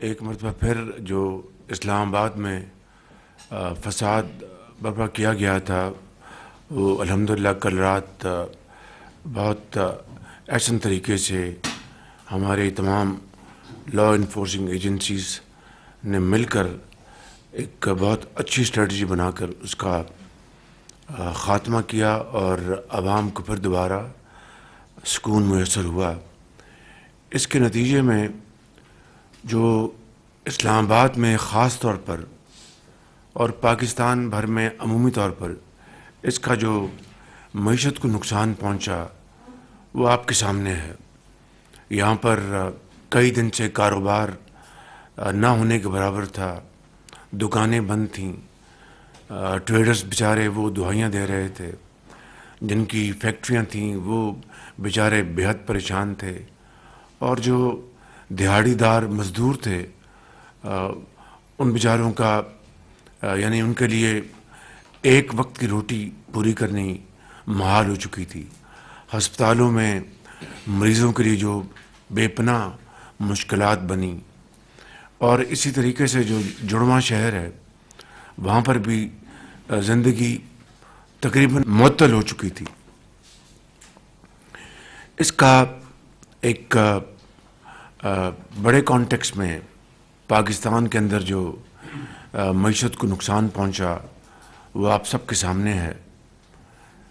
एक मरतबा फिर जो इस्लामाबाद में फसाद बर्फा किया गया था वो अल्हम्दुलिल्लाह कल रात बहुत एक्शन तरीके से हमारे तमाम लॉ इन्फोर्सिंग एजेंसीज ने मिलकर एक बहुत अच्छी स्ट्रेटजी बनाकर उसका ख़ात्मा किया और आवाम को फिर दोबारा सुकून मैसर हुआ इसके नतीजे में जो इस्लामाबाद में ख़ास तौर पर और पाकिस्तान भर में अमूमी तौर पर इसका जो मीशत को नुकसान पहुंचा वो आपके सामने है यहाँ पर कई दिन से कारोबार ना होने के बराबर था दुकानें बंद थीं ट्रेडर्स बेचारे वो दुहाइयाँ दे रहे थे जिनकी फैक्ट्रियाँ थीं वो बेचारे बेहद परेशान थे और जो दिहाड़ीदार मज़दूर थे उन बेचारों का यानी उनके लिए एक वक्त की रोटी पूरी करनी महाल हो चुकी थी हस्पतालों में मरीज़ों के लिए जो बेपना मुश्किल बनी और इसी तरीके से जो जुड़वा शहर है वहाँ पर भी ज़िंदगी तकरीबन मअतल हो चुकी थी इसका एक बड़े कॉन्टेक्स्ट में पाकिस्तान के अंदर जो मीशत को नुकसान पहुंचा वो आप सबके सामने है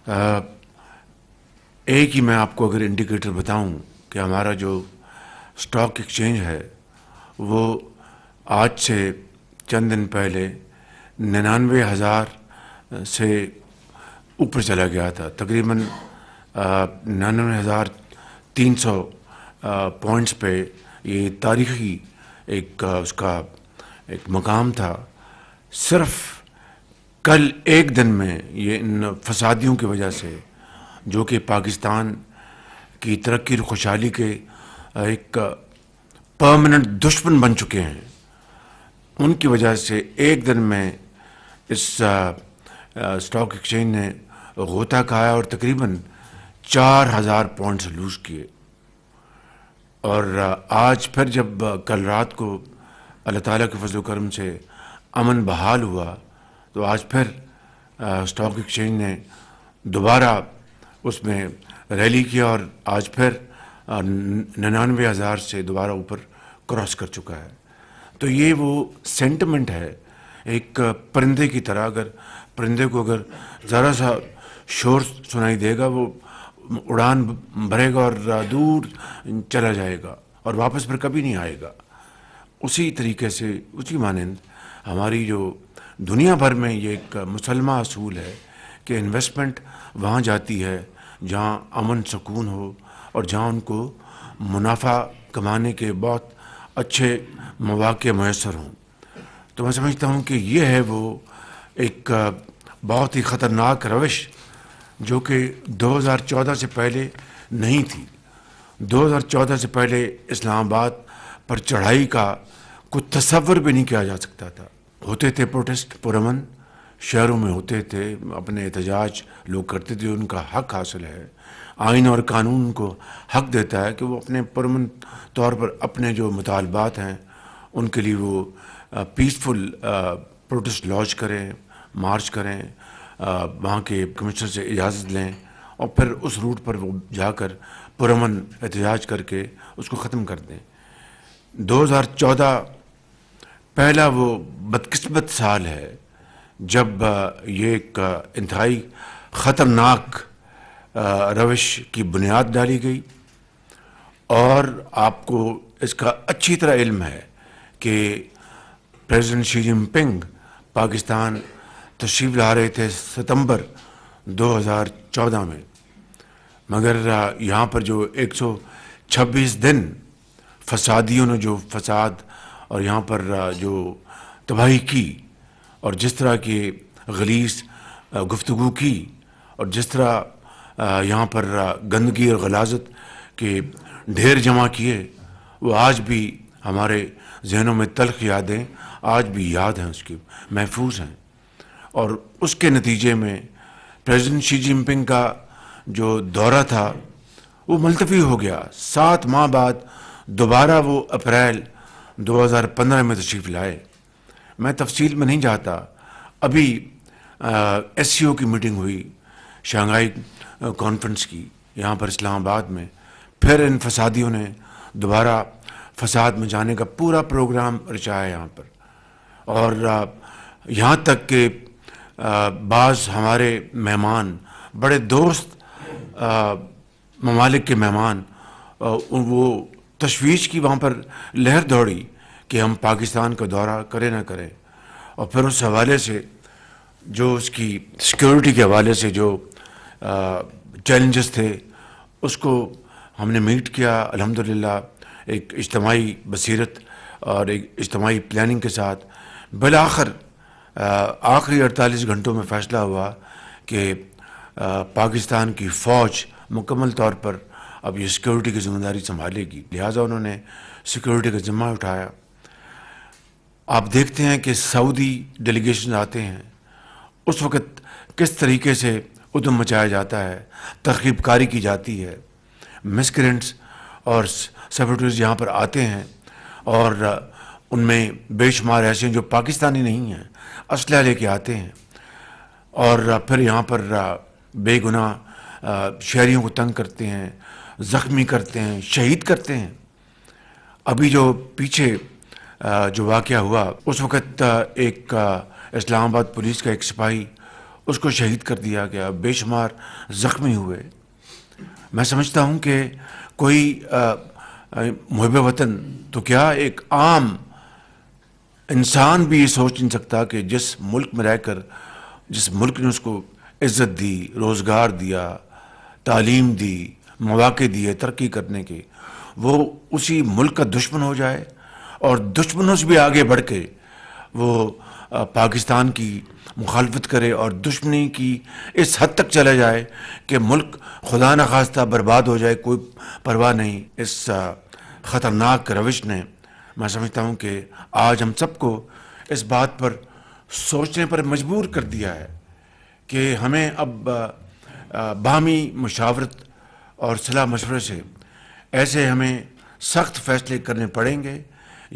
आ, एक ही मैं आपको अगर इंडिकेटर बताऊं कि हमारा जो स्टॉक एक्सचेंज है वो आज से चंद दिन पहले निन्यानवे हज़ार से ऊपर चला गया था तकरीबन निन्यानवे हज़ार तीन सौ पॉइंट्स पे ये तारीखी एक उसका एक मकाम था सिर्फ कल एक दिन में ये इन फसादियों की वजह से जो कि पाकिस्तान की तरक्की खुशहाली के एक परमानेंट दुश्मन बन चुके हैं उनकी वजह से एक दिन में इस स्टॉक एक्सचेंज ने गोता खाया और तकरीबन चार हज़ार पॉइंट्स लूज़ किए और आज फिर जब कल रात को अल्लाह ताला के फजल करम से अमन बहाल हुआ तो आज फिर स्टॉक एक्सचेंज ने दोबारा उसमें रैली किया और आज फिर निन्यानवे हज़ार से दोबारा ऊपर क्रॉस कर चुका है तो ये वो सेंटिमेंट है एक परिंदे की तरह अगर परिंदे को अगर ज़रा सा शोर सुनाई देगा वो उड़ान भरेगा और दूर चला जाएगा और वापस फिर कभी नहीं आएगा उसी तरीके से उसी मानंद हमारी जो दुनिया भर में ये एक मुसलमा असूल है कि इन्वेस्टमेंट वहाँ जाती है जहाँ अमन सुकून हो और जहाँ उनको मुनाफा कमाने के बहुत अच्छे मौाक़े मैसर हों तो मैं समझता हूँ कि ये है वो एक बहुत ही ख़तरनाक रविश जो कि 2014 से पहले नहीं थी 2014 से पहले इस्लामाबाद पर चढ़ाई का कुछ तस्वर भी नहीं किया जा सकता था होते थे प्रोटेस्ट पुरमन शहरों में होते थे अपने एहतजाज लोग करते थे उनका हक हासिल है आइन और कानून को हक देता है कि वो अपने परमन तौर पर अपने जो मुतालबात हैं उनके लिए वो पीसफुल प्रोटेस्ट लॉन्च करें मार्च करें वहाँ के कमिश्नर से इजाज़त लें और फिर उस रूट पर वो जाकर पुरमन एहतजाज करके उसको ख़त्म कर दें 2014 पहला वो बदकस्मत साल है जब ये एक इंतहाई ख़तरनाक रविश की बुनियाद डाली गई और आपको इसका अच्छी तरह इल्म है कि प्रेसिडेंट शी जिनपिंग पाकिस्तान तशरीफ ला रहे थे सितंबर 2014 में मगर यहाँ पर जो 126 दिन फसादियों ने जो फसाद और यहाँ पर जो तबाही की और जिस तरह की गलीस गुफ्तु की और जिस तरह यहाँ पर गंदगी और गलाजत के ढेर जमा किए वो आज भी हमारे जहनों में तलख यादें आज भी याद हैं उसकी महफूज हैं और उसके नतीजे में प्रेसिडेंट शी जिनपिंग का जो दौरा था वो मुलतवी हो गया सात माह बाद दोबारा वो अप्रैल 2015 में तशरीफ़ लाए मैं तफसील में नहीं जाता अभी एस सी ओ की मीटिंग हुई शंघाई कॉन्फ्रेंस की यहाँ पर इस्लामाबाद में फिर इन फसादियों ने दोबारा फसाद में जाने का पूरा प्रोग्राम रचाया यहाँ पर और यहाँ तक के बाज़ हमारे मेहमान बड़े दोस्त ममालिक के मेहमान वो तशवीश की वहाँ पर लहर दौड़ी कि हम पाकिस्तान का दौरा करें ना करें और फिर उस हवाले से जो उसकी सिक्योरिटी के हवाले से जो चैलेंजेस थे उसको हमने मीट किया अल्हम्दुलिल्लाह एक इज्तमाही बसीरत और एक इज्तमाही प्लानिंग के साथ बिलाखर आखिरी 48 घंटों में फैसला हुआ कि पाकिस्तान की फ़ौज मुकम्मल तौर पर अब ये सिक्योरिटी की जिम्मेदारी संभालेगी लिहाजा उन्होंने सिक्योरिटी का जिम्मा उठाया आप देखते हैं कि सऊदी डेलीगेशन आते हैं उस वक़्त किस तरीके से उदम मचाया जाता है तरकीबकारी की जाती है मिसक्रेंट्स और सेपरेटर्स यहाँ पर आते हैं और उनमें बेशुमार ऐसे हैं जो पाकिस्तानी नहीं हैं असलह लेके आते हैं और फिर यहाँ पर बेगुनाह शहरीों को तंग करते हैं ज़ख्मी करते हैं शहीद करते हैं अभी जो पीछे जो वाक़ हुआ उस वक़्त एक इस्लामाबाद पुलिस का एक सिपाही उसको शहीद कर दिया गया बेशुमार ज़ख्मी हुए मैं समझता हूँ कि कोई मुहब वतन तो क्या एक आम इंसान भी ये सोच नहीं सकता कि जिस मुल्क में रहकर जिस मुल्क ने उसको इज्जत दी रोज़गार दिया तालीम दी मौाक़े दिए तरक्की करने के वो उसी मुल्क का दुश्मन हो जाए और दुश्मनों से भी आगे बढ़ के वो पाकिस्तान की मुखालफत करे और दुश्मनी की इस हद तक चला जाए कि मुल्क खुदा न खास्ता बर्बाद हो जाए कोई परवाह नहीं इस ख़तरनाक रविश ने मैं समझता हूँ कि आज हम सबको इस बात पर सोचने पर मजबूर कर दिया है कि हमें अब बाहमी मशावरत और सलाह मशवरे से ऐसे हमें सख्त फैसले करने पड़ेंगे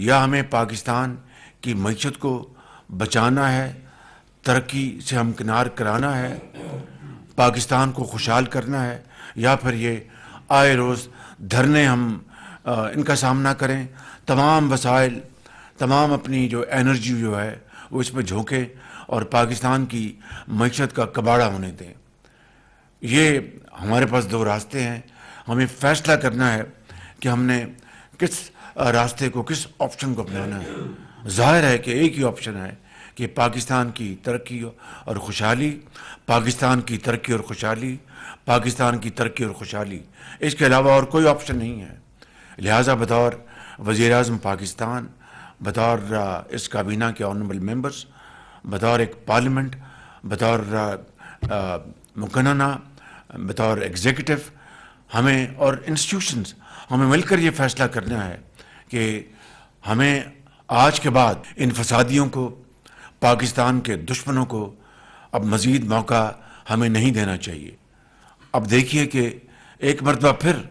या हमें पाकिस्तान की मीशत को बचाना है तरक्की से हमकिनार कराना है पाकिस्तान को खुशहाल करना है या फिर ये आए रोज़ धरने हम आ, इनका सामना करें तमाम वसाइल तमाम अपनी जो एनर्जी जो है वो इसमें झोंकें और पाकिस्तान की मीशत का कबाड़ा होने दें ये हमारे पास दो रास्ते हैं हमें फैसला करना है कि हमने किस रास्ते को किस ऑप्शन को अपनाना है जाहिर है कि एक ही ऑप्शन है कि पाकिस्तान की तरक्की और खुशहाली पाकिस्तान की तरक्की और खुशहाली पाकिस्तान की तरक्की और खुशहाली इसके अलावा और कोई ऑप्शन नहीं है लिहाजा बतौर वज़ी अजम पाकिस्तान बतौर इस काबीना के ऑनरेबल मेम्बर्स बतौर एक पार्लियामेंट बतौर मुकन्ना बतौर एग्जीक्यूटिव हमें और इंस्टीट्यूशंस हमें मिलकर ये फैसला करना है कि हमें आज के बाद इन फसादियों को पाकिस्तान के दुश्मनों को अब मज़ीद मौका हमें नहीं देना चाहिए अब देखिए कि एक मरतबा फिर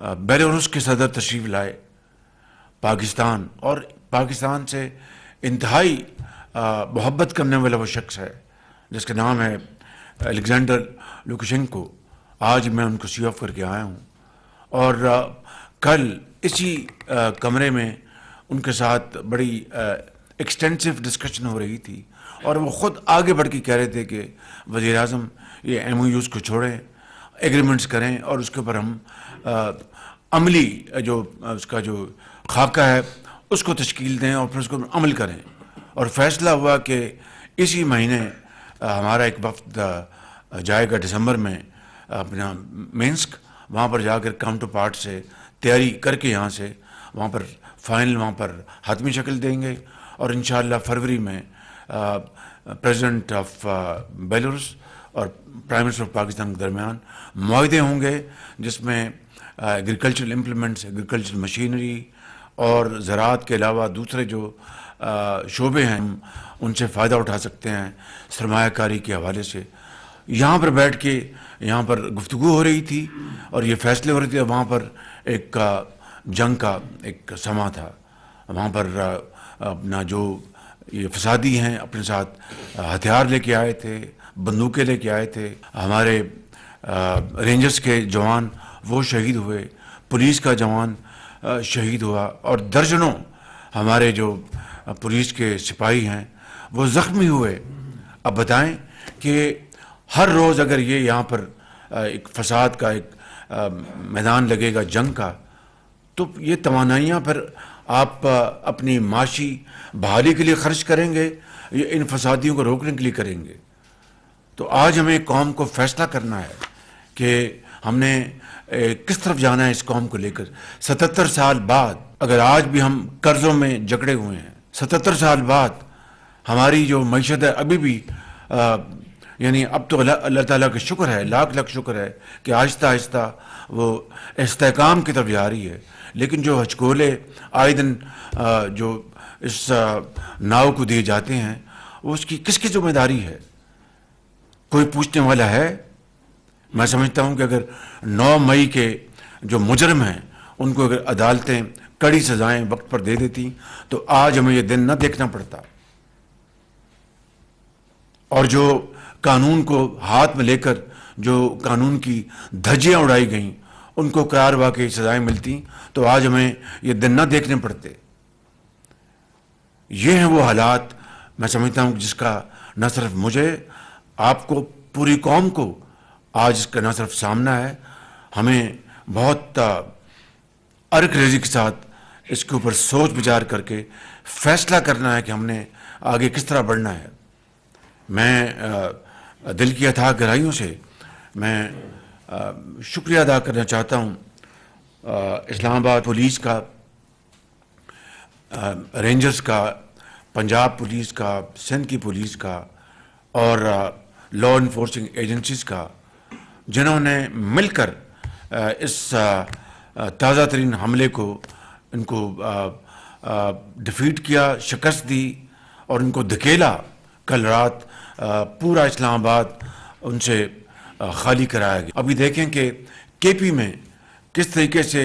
बेलारूस के सदर तशरीफ लाए पाकिस्तान और पाकिस्तान से इंतहाई मोहब्बत करने वाला वो शख्स है जिसका नाम है एलेक्जेंडर लुकशेंको आज मैं उनको सी ऑफ करके आया हूँ और आ, कल इसी आ, कमरे में उनके साथ बड़ी एक्सटेंसिव डिस्कशन हो रही थी और वो ख़ुद आगे बढ़ के कह रहे थे कि वज़ी अजम ये एम ओ यूज़ को छोड़ें एग्रीमेंट्स करें और उसके ऊपर हम आ, अमली जो उसका जो खाका है उसको तश्कील दें और फिर उसको अमल करें और फैसला हुआ कि इसी महीने हमारा एक वक्त जाएगा दिसंबर में अपना मिन्स्क वहाँ पर जाकर काउंटर पार्ट से तैयारी करके यहाँ से वहाँ पर फाइनल वहाँ पर हतमी शक्ल देंगे और इन फरवरी में प्रेसिडेंट ऑफ बेलरस और प्राइम मिनिस्टर ऑफ पाकिस्तान के दरमियान माहदे होंगे जिसमें एग्रीकल्चरल इम्प्लीमेंट्स एग्रीकल्चरल मशीनरी और ज़रात के अलावा दूसरे जो शोबे हैं उनसे फ़ायदा उठा सकते हैं सरमाकारी के हवाले से यहाँ पर बैठ के यहाँ पर गुफ्तु हो रही थी और ये फैसले हो रहे थे वहाँ पर एक जंग का एक समा था वहाँ पर अपना जो ये फसादी हैं अपने साथ हथियार लेके आए थे बंदूकें लेके आए थे हमारे रेंजर्स के जवान वो शहीद हुए पुलिस का जवान शहीद हुआ और दर्जनों हमारे जो पुलिस के सिपाही हैं वो ज़ख्मी हुए अब बताएं कि हर रोज़ अगर ये यहाँ पर एक फसाद का एक मैदान लगेगा जंग का तो ये तोानाइयाँ पर आप अपनी माशी बहाली के लिए खर्च करेंगे या इन फसादियों को रोकने के लिए करेंगे तो आज हमें कौम को फैसला करना है कि हमने किस तरफ जाना है इस कौम को लेकर सतहत्तर साल बाद अगर आज भी हम कर्जों में जकड़े हुए हैं सतहत्तर साल बाद हमारी जो मीशत है अभी भी यानी अब तो अल्लाह ताला का शुक्र है लाख लाख शुक्र है कि आहिस्ता आहिस्ता वो इसकाम की तरफ जा रही है लेकिन जो हचकोले आए दिन जो इस नाव को दिए जाते हैं उसकी किसकी जिम्मेदारी है कोई पूछने वाला है मैं समझता हूं कि अगर 9 मई के जो मुजरम हैं उनको अगर अदालतें कड़ी सजाएं वक्त पर दे देती तो आज हमें यह दिन न देखना पड़ता और जो कानून को हाथ में लेकर जो कानून की धज्जियां उड़ाई गईं उनको करार वाकई सजाएं मिलती तो आज हमें यह दिन ना देखने पड़ते ये हैं वो हालात मैं समझता हूं जिसका न सिर्फ मुझे आपको पूरी कौम को आज इसका ना सिर्फ सामना है हमें बहुत अर्क रेजी के साथ इसके ऊपर सोच विचार करके फैसला करना है कि हमने आगे किस तरह बढ़ना है मैं दिल की अथाह गहराइयों से मैं शुक्रिया अदा करना चाहता हूँ इस्लामाबाद पुलिस का रेंजर्स का पंजाब पुलिस का सिंध की पुलिस का और लॉ इन्फोर्सिंग एजेंसीज़ का जिन्होंने मिलकर इस ताज़ा तरीन हमले को इनको डिफीट किया शिकस्त दी और इनको धकेला कल रात पूरा इस्लामाबाद उनसे खाली कराया गया अभी देखें कि के पी में किस तरीके से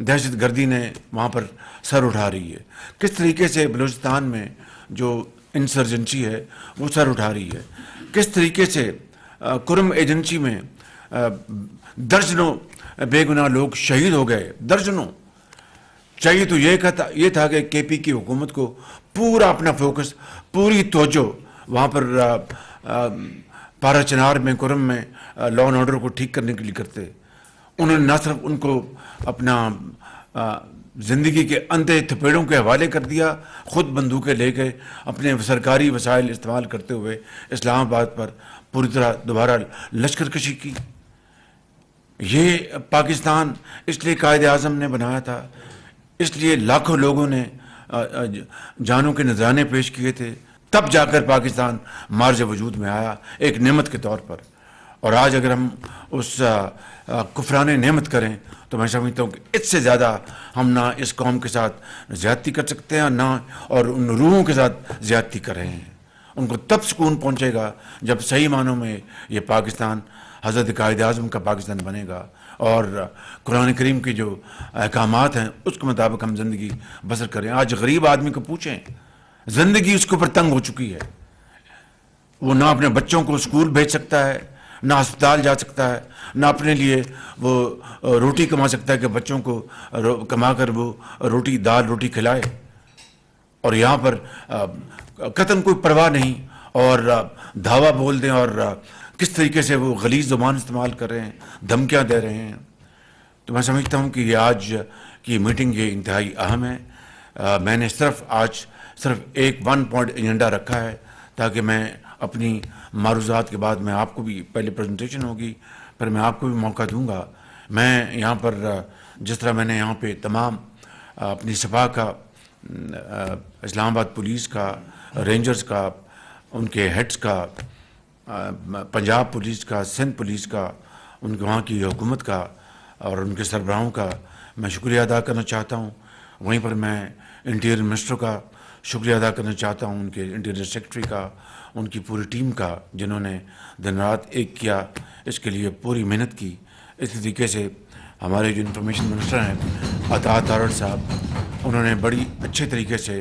दहशत गर्दी ने वहाँ पर सर उठा रही है किस तरीके से बलूचिस्तान में जो इंसर्जेंसी है वो सर उठा रही है किस तरीके से कुरम एजेंसी में दर्जनों बेगुनाह लोग शहीद हो गए दर्जनों चाहिए तो ये कहता ये था कि केपी की हुकूमत को पूरा अपना फोकस पूरी तोजो वहाँ पर पारा चिनार में कुरम में लॉ एंड ऑर्डर को ठीक करने के लिए करते उन्होंने न सिर्फ उनको अपना ज़िंदगी के अंधे थपेड़ों के हवाले कर दिया ख़ुद बंदूकें ले गए अपने सरकारी वसाइल इस्तेमाल करते हुए इस्लामाबाद पर पूरी तरह दोबारा लश्कर कशी की ये पाकिस्तान इसलिए कायद अजम ने बनाया था इसलिए लाखों लोगों ने जानों के नजराने पेश किए थे तब जाकर पाकिस्तान मार्ज वजूद में आया एक नमत के तौर पर और आज अगर हम उस कुफरान नमत करें तो मैं समझता हूँ कि इससे ज़्यादा हम ना इस कौम के साथ ज़्यादती कर सकते हैं ना और उन रूहों के साथ ज़्यादती कर रहे हैं उनको तब सुकून पहुँचेगा जब सही मानों में ये पाकिस्तान हज़रत कायद अजम का पाकिस्तान बनेगा और कुरान करीम के जो अहकाम हैं उसके मुताबिक हम ज़िंदगी बसर करें आज गरीब आदमी को पूछें ज़िंदगी उसके ऊपर तंग हो चुकी है वो ना अपने बच्चों को स्कूल भेज सकता है ना अस्पताल जा सकता है ना अपने लिए वो रोटी कमा सकता है कि बच्चों को कमा कर वो रोटी दाल रोटी खिलाए और यहाँ पर कतन कोई परवाह नहीं और धावा बोल दें और किस तरीके से वो गलीज ज़ुबान इस्तेमाल कर रहे हैं धमकियाँ दे रहे हैं तो मैं समझता हूँ कि ये आज की मीटिंग ये इंतहाई अहम है आ, मैंने सिर्फ आज सिर्फ एक वन पॉइंट एजेंडा रखा है ताकि मैं अपनी मारूजात के बाद मैं आपको भी पहले प्रेजेंटेशन होगी पर मैं आपको भी मौका दूंगा मैं यहाँ पर जिस तरह मैंने यहाँ पे तमाम अपनी सपा का इस्लामाबाद पुलिस का रेंजर्स का उनके हेड्स का पंजाब पुलिस का सिंध पुलिस का उनके वहाँ की हुकूमत का और उनके सरबराहों का मैं शुक्रिया अदा करना चाहता हूँ वहीं पर मैं इंटीरियर मिनिस्टर का शुक्रिया अदा करना चाहता हूँ उनके इंटीरियर सेक्रेटरी का उनकी पूरी टीम का जिन्होंने दिन रात एक किया इसके लिए पूरी मेहनत की इस तरीके से हमारे जो इंफॉर्मेशन मिनिस्टर हैं अता तारण साहब उन्होंने बड़ी अच्छे तरीके से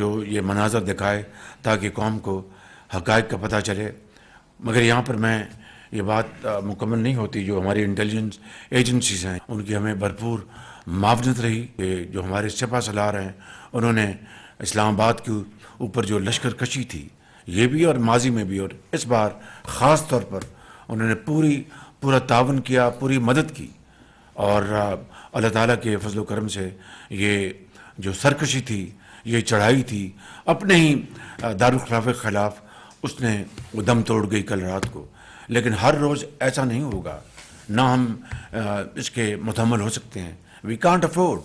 जो ये मनाजर दिखाए ताकि कौम को हक़ का पता चले मगर यहाँ पर मैं ये बात मुकम्मल नहीं होती जो हमारी इंटेलिजेंस एजेंसीज हैं उनकी हमें भरपूर मावनत रही जो हमारे सिपा सलार हैं उन्होंने इस्लामाबाद के ऊपर जो लश्कर कशी थी ये भी और माजी में भी और इस बार ख़ास तौर पर उन्होंने पूरी पूरा तावन किया पूरी मदद की और अल्लाह ताला के फजल करम से ये जो सरकशी थी ये चढ़ाई थी अपने ही खिलाफ़ के ख़िलाफ़ उसने वो दम तोड़ गई कल रात को लेकिन हर रोज़ ऐसा नहीं होगा ना हम इसके मुतमल हो सकते हैं we can't afford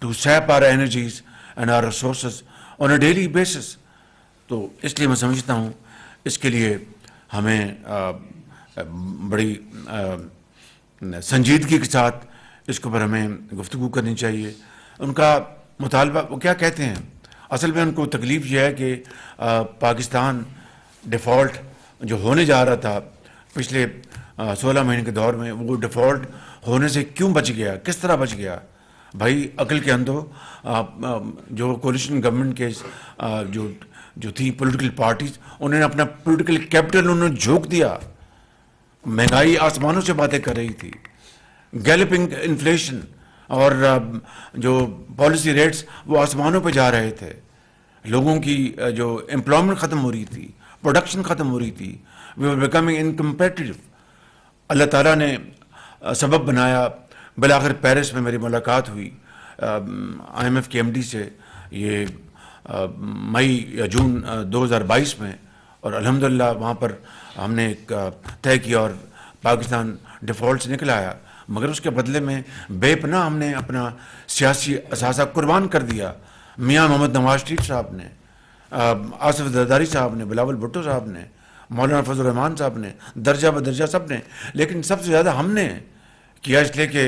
to sap our energies and our resources on a daily basis तो इसलिए मैं समझता हूँ इसके लिए हमें बड़ी संजीदगी के साथ इसके ऊपर हमें गुफ्तु करनी चाहिए उनका मुतालबा वो क्या कहते हैं असल में उनको तकलीफ़ यह है कि आ, पाकिस्तान डिफ़ॉल्ट जो होने जा रहा था पिछले सोलह महीने के दौर में वो डिफ़ॉल्ट होने से क्यों बच गया किस तरह बच गया भाई अकल के अंदर जो कोलिशन गवर्नमेंट के आ, जो जो थी पॉलिटिकल पार्टीज उन्होंने अपना पॉलिटिकल कैपिटल उन्होंने झोंक दिया महंगाई आसमानों से बातें कर रही थी गैलपिंग इन्फ्लेशन और जो पॉलिसी रेट्स वो आसमानों पर जा रहे थे लोगों की जो एम्प्लॉयमेंट ख़त्म हो रही थी प्रोडक्शन ख़त्म हो रही थी we are becoming incompetitive Allah ताला ने सबब बनाया बिलाखिर पेरिस में मेरी मुलाकात हुई आई एम एफ़ के एम डी से ये मई या जून दो हज़ार बाईस में और अलहमदिल्ला वहाँ पर हमने एक तय किया और पाकिस्तान डिफ़ॉल्ट से निकल आया मगर उसके बदले में बेपना हमने अपना सियासी असासा कुर्बान कर दिया मियाँ मोहम्मद नवाज शरीफ साहब ने आसफ जरदारी साहब ने बिलावल भुट्टो साहब ने मौलाना फजल रहमान साहब ने दर्जा बदर्जा सब ने लेकिन सबसे ज़्यादा हमने किया इसलिए कि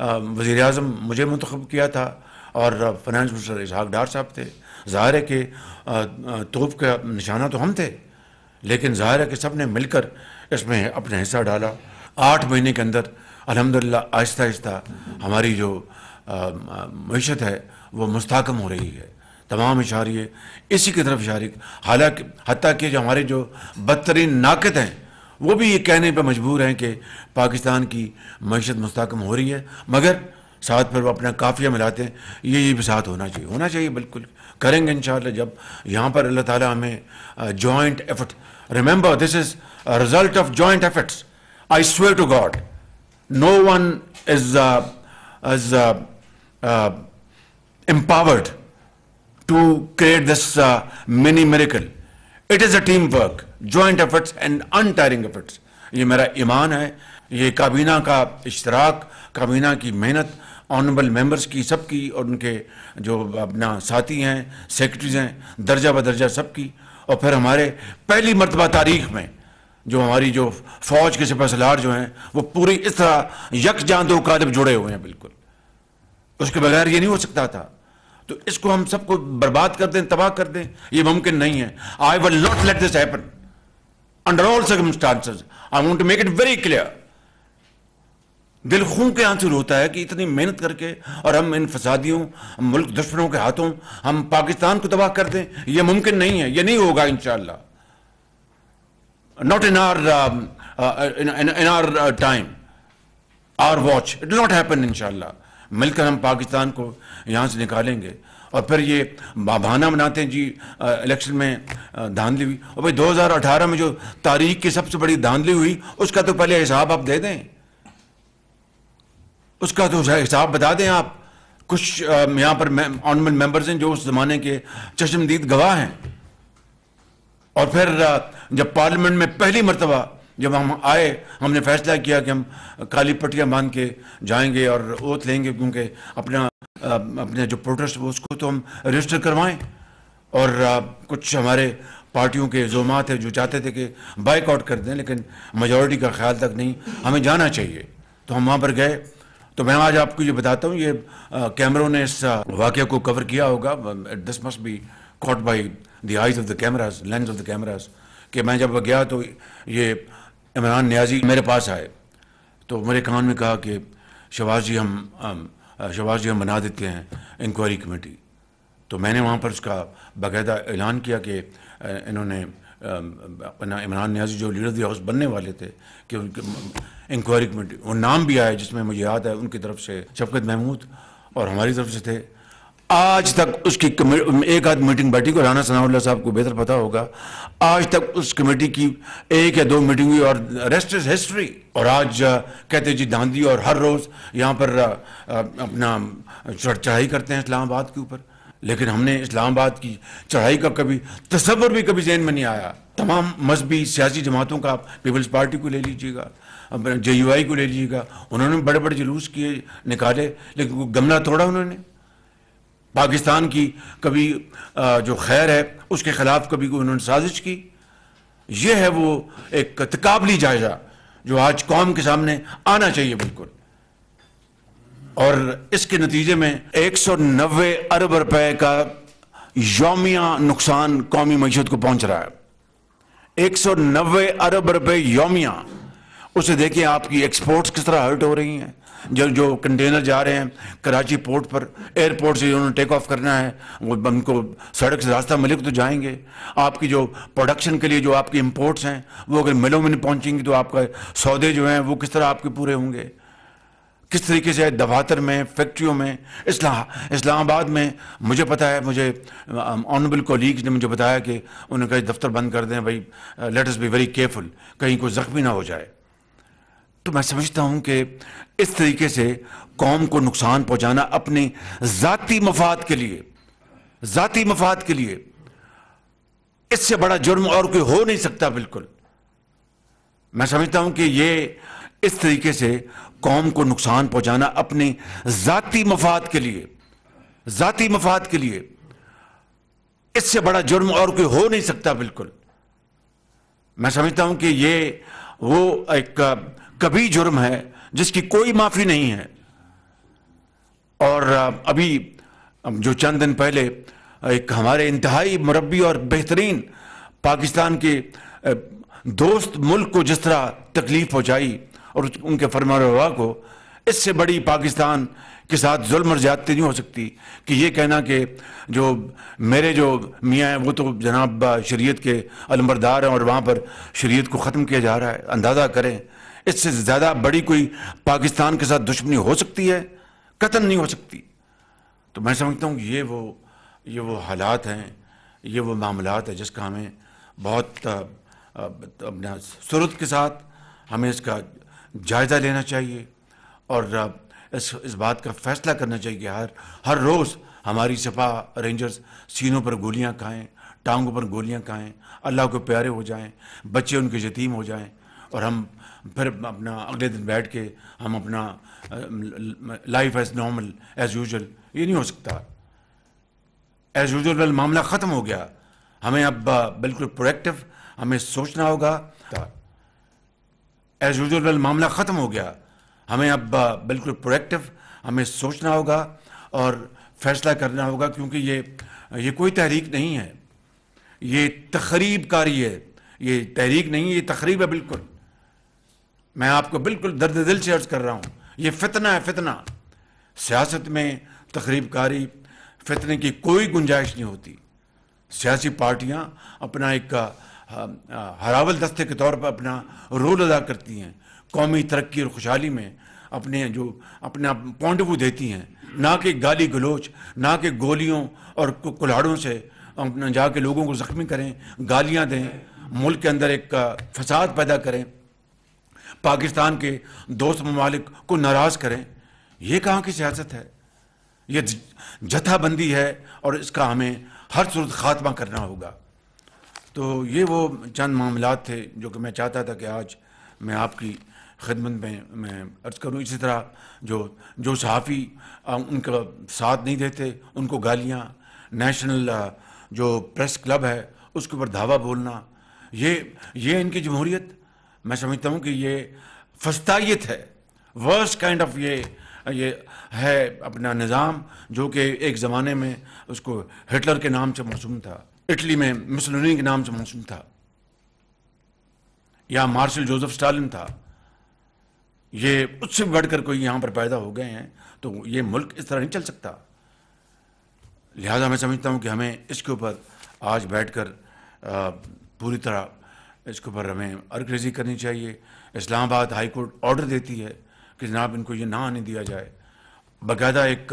वज़ी अजम मुझे मंतखब किया था और फाइनेंस मिनिस्टर इसहाक डार साहब थे ज़ाहिर है कि तोप का निशाना तो हम थे लेकिन ज़ाहिर है कि सब ने मिलकर इसमें अपना हिस्सा डाला आठ महीने के अंदर अलहमदिल्ला आहिस्ता आहिस्ता हमारी जो मीशत है वो मुस्तकम हो रही है तमाम इशारे इसी की तरफ इशारे हालांकि हती कि जो हमारे जो बदतरीन नाकद हैं वो भी ये कहने पर मजबूर हैं कि पाकिस्तान की मीशत मुस्तकम हो रही है मगर साथ पर वो अपना काफ़िया मिलाते हैं ये ये भी साथ होना चाहिए होना चाहिए बिल्कुल करेंगे इन जब यहाँ पर अल्लाह ताला हमें joint effort remember this is result of joint efforts I swear to God no one is is to create this uh, mini miracle. It is a work, joint efforts and untiring efforts. ये मेरा ईमान है ये काबीना का इश्तराक काबीना की मेहनत honourable members की सबकी और उनके जो अपना साथी हैं सेक्रेटरीज हैं दर्जा दर्जा सबकी और फिर हमारे पहली मरतबा तारीख में जो हमारी जो फौज के सिपहसलार जो हैं वो पूरी इस तरह जान दो कादब जुड़े हुए हैं बिल्कुल उसके बगैर ये नहीं हो सकता था तो इसको हम सबको बर्बाद कर दें तबाह कर दें ये मुमकिन नहीं है I will not let this happen under all circumstances I want to make it very clear दिल खून के आंसू होता है कि इतनी मेहनत करके और हम इन फसादियों मुल्क दुश्मनों के हाथों हम पाकिस्तान को तबाह कर दें यह मुमकिन नहीं है यह नहीं होगा in not in our in our time our watch it not happen इनशाला मिलकर हम पाकिस्तान को यहाँ से निकालेंगे और फिर ये बाबाना बनाते हैं जी इलेक्शन में धांधली हुई और भाई 2018 में जो तारीख की सबसे बड़ी धांधली हुई उसका तो पहले हिसाब आप दे दें उसका तो हिसाब बता दें आप कुछ यहाँ पर ऑनरेबल मेंबर्स हैं जो उस ज़माने के चश्मदीद गवाह हैं और फिर जब पार्लियामेंट में पहली मरतबा जब हम आए हमने फैसला किया कि हम काली पट्टियाँ बांध के जाएंगे और ओत लेंगे क्योंकि अपना अपने जो प्रोटेस्ट उसको तो हम रजिस्टर करवाएं और कुछ हमारे पार्टियों के जोमात है जो चाहते थे कि बाइकआउट कर दें लेकिन मेजोरिटी का ख्याल तक नहीं हमें जाना चाहिए तो हम वहाँ पर गए तो मैं आज आपको ये बताता हूँ ये कैमरों ने इस वाक्य को कवर किया होगा this must be caught by the eyes of the camera's lens of the camera's कि मैं जब गया तो ये इमरान न्याजी मेरे पास आए तो मेरे कान में कहा कि शहबाज जी हम, शहबाज जी हम बना देते हैं इंक्वायरी कमेटी तो मैंने वहाँ पर उसका बाकायदा ऐलान किया कि इन्होंने इमरान न्याजी जो लीडर दी हाउस बनने वाले थे कि उनके इंक्वायरी कमेटी वो नाम भी आए जिसमें मुझे याद है उनकी तरफ से शफकत महमूद और हमारी तरफ से थे आज तक उसकी एक आध मीटिंग बैठी को राना सनाउल्ला साहब को बेहतर पता होगा आज तक उस कमेटी की एक या दो मीटिंग हुई और रेस्ट इज हिस्ट्री और आज कहते जी धांधी और हर रोज़ यहाँ पर अपना चढ़ाई करते हैं इस्लामाबाद के ऊपर लेकिन हमने इस्लामाबाद की चढ़ाई का कभी तस्वर भी कभी जहन में नहीं आया तमाम मजहबी सियासी जमातों का आप पीपल्स पार्टी को ले लीजिएगा जे यू आई को ले लीजिएगा उन्होंने बड़े बड़े जुलूस किए निकाले लेकिन गमला तोड़ा उन्होंने पाकिस्तान की कभी जो खैर है उसके खिलाफ कभी उन्होंने साजिश की यह है वो एक तकाबली जायजा जो आज कौम के सामने आना चाहिए बिल्कुल और इसके नतीजे में एक सौ नब्बे अरब रुपए का योमिया नुकसान कौमी मीशत को पहुंच रहा है एक सौ नब्बे अरब रुपए योमिया उसे देखें आपकी एक्सपोर्ट्स किस तरह हर्ट हो रही हैं जो जो कंटेनर जा रहे हैं कराची पोर्ट पर एयरपोर्ट से उन्होंने टेक ऑफ करना है वो उनको सड़क से रास्ता मिले तो जाएंगे आपकी जो प्रोडक्शन के लिए जो आपकी इम्पोर्ट्स हैं वो अगर मिलों में नहीं पहुँचेंगी तो आपका सौदे जो हैं वो किस तरह आपके पूरे होंगे किस तरीके से दफातर में फैक्ट्रियों में इस्ला इस्लामाबाद में मुझे पता है मुझे ऑनरेबल कोलीग्स ने मुझे बताया कि उन्हें कहीं दफ्तर बंद कर दें भाई let us be very careful कहीं कोई ज़ख्मी ना हो जाए तो मैं समझता हूं कि इस तरीके से कौम को नुकसान पहुंचाना अपने जाति मफाद के लिए जाति मफाद के लिए इससे बड़ा जुर्म और कोई हो नहीं सकता बिल्कुल मैं समझता हूं कि ये इस तरीके से कौम को नुकसान पहुंचाना अपने जाति मफाद के लिए जाति मफाद के लिए इससे बड़ा जुर्म और कोई हो नहीं सकता बिल्कुल मैं समझता हूं कि ये वो एक कभी जुर्म है जिसकी कोई माफी नहीं है और अभी जो चंद दिन पहले एक हमारे इंतहाई मुरबी और बेहतरीन पाकिस्तान के दोस्त मुल्क को जिस तरह तकलीफ पहुंचाई और उनके फरमान को इससे बड़ी पाकिस्तान के साथ जुल्म और ज्यादती नहीं हो सकती कि ये कहना कि जो मेरे जो मियाँ हैं वो तो जनाब शरीयत के अलमरदार हैं और वहाँ पर शरीयत को ख़त्म किया जा रहा है अंदाज़ा करें इससे ज़्यादा बड़ी कोई पाकिस्तान के साथ दुश्मनी हो सकती है कतन नहीं हो सकती तो मैं समझता हूँ ये वो ये वो हालात हैं ये वो मामला है जिसका हमें बहुत अपना सूरत के साथ हमें इसका जायज़ा लेना चाहिए और इस इस बात का फैसला करना चाहिए हर हर रोज़ हमारी सपा रेंजर्स सीनों पर गोलियां खाएं टांगों पर गोलियां खाएं अल्लाह को प्यारे हो जाएं बच्चे उनके यतीम हो जाएं और हम फिर अपना अगले दिन बैठ के हम अपना life as normal as usual ये नहीं हो सकता एज यूजल मामला ख़त्म हो गया हमें अब बिल्कुल प्रोडक्टिव हमें सोचना होगा एज यूजल मामला ख़त्म हो गया हमें अब बिल्कुल प्रोएक्टिव हमें सोचना होगा और फैसला करना होगा क्योंकि ये ये कोई तहरीक नहीं है ये तकरीब कारी है ये तहरीक नहीं है ये तकरीब है बिल्कुल मैं आपको बिल्कुल दर्द दिल से अर्ज कर रहा हूँ ये फितना है फितना सियासत में तकरीबकारी कारी फितने की कोई गुंजाइश नहीं होती सियासी पार्टियाँ अपना एक हरावल दस्ते के तौर पर अपना रोल अदा करती हैं कौमी तरक्की और खुशहाली में अपने जो अपना व्यू देती हैं ना कि गाली गलोच ना कि गोलियों और कुल्हाड़ों से अपना जाके लोगों को ज़ख्मी करें गालियाँ दें मुल्क के अंदर एक फसाद पैदा करें पाकिस्तान के दोस्त ममालिक को नाराज़ करें यह कहाँ की सियासत है ये जथाबंदी है और इसका हमें हर सूरत खात्मा करना होगा तो ये वो चंद मामला थे जो कि मैं चाहता था कि आज मैं आपकी खदमत में मैं अर्ज करूँ इसी तरह जो जो सहाफ़ी उनका साथ नहीं देते उनको गालियाँ नेशनल जो प्रेस क्लब है उसके ऊपर धावा बोलना ये ये इनकी जमहूरीत मैं समझता हूँ कि ये फस्तायत है वर्स्ट काइंड ऑफ ये ये है अपना निज़ाम जो कि एक ज़माने में उसको हिटलर के नाम से मौसम था इटली में मुसलिनी के नाम से मौसम था या मार्शल जोसेफ स्टालिन था ये उससे बढ़कर कोई यहाँ पर पैदा हो गए हैं तो ये मुल्क इस तरह नहीं चल सकता लिहाजा मैं समझता हूँ कि हमें इसके ऊपर आज बैठकर पूरी तरह इसके ऊपर हमें अर्गरेजी करनी चाहिए इस्लामाबाद हाई कोर्ट ऑर्डर देती है कि जनाब इनको ये ना आने दिया जाए बाकायदा एक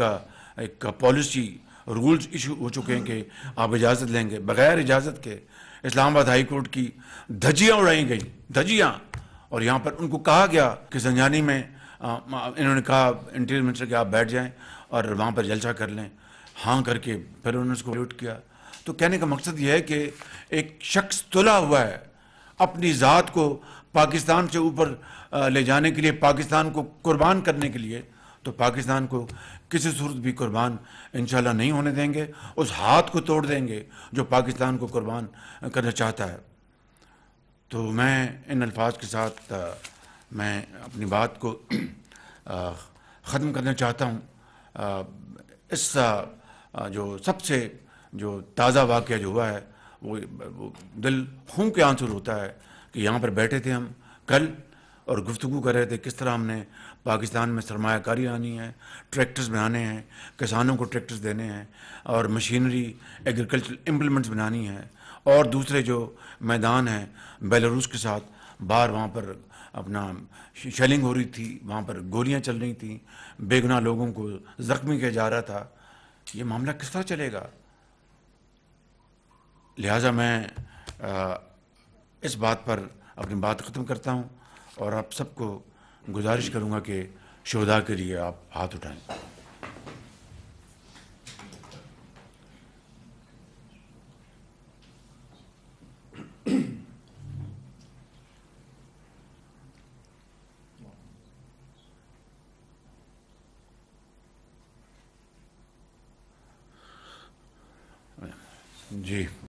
एक पॉलिसी रूल्स इशू हो चुके हैं कि आप इजाज़त लेंगे बगैर इजाज़त के इस्लामाबाद हाई कोर्ट की धजियाँ उड़ाई गई धजियां और यहाँ पर उनको कहा गया कि संजानी में इन्होंने कहा इंटीरियर मिनिस्टर के आप बैठ जाएं और वहाँ पर जलसा कर लें हाँ करके फिर उन्होंने उसको लूट किया तो कहने का मकसद यह है कि एक शख्स तुला हुआ है अपनी ज़ात को पाकिस्तान से ऊपर ले जाने के लिए पाकिस्तान को कुर्बान करने के लिए तो पाकिस्तान को किसी सूरत भी कुर्बान इन नहीं होने देंगे उस हाथ को तोड़ देंगे जो पाकिस्तान को कुर्बान करना चाहता है तो मैं इन अल्फाज के साथ मैं अपनी बात को ख़त्म करना चाहता हूँ इस जो सबसे जो ताज़ा वाक़ जो हुआ है वो, दिल खून के आंसू होता है कि यहाँ पर बैठे थे हम कल और गुफ्तु कर रहे थे किस तरह हमने पाकिस्तान में सरमाकारी आनी है ट्रैक्टर्स बनाने हैं किसानों को ट्रैक्टर्स देने हैं और मशीनरी एग्रीकल्चर इम्प्लीमेंट्स बनानी है और दूसरे जो मैदान हैं बेलारूस के साथ बाहर वहाँ पर अपना शेलिंग हो रही थी वहाँ पर गोलियाँ चल रही थी बेगुना लोगों को जख्मी किया जा रहा था ये मामला किस तरह चलेगा लिहाजा मैं आ, इस बात पर अपनी बात ख़त्म करता हूँ और आप सबको गुजारिश करूँगा कि शोधा के लिए आप हाथ उठाएं जी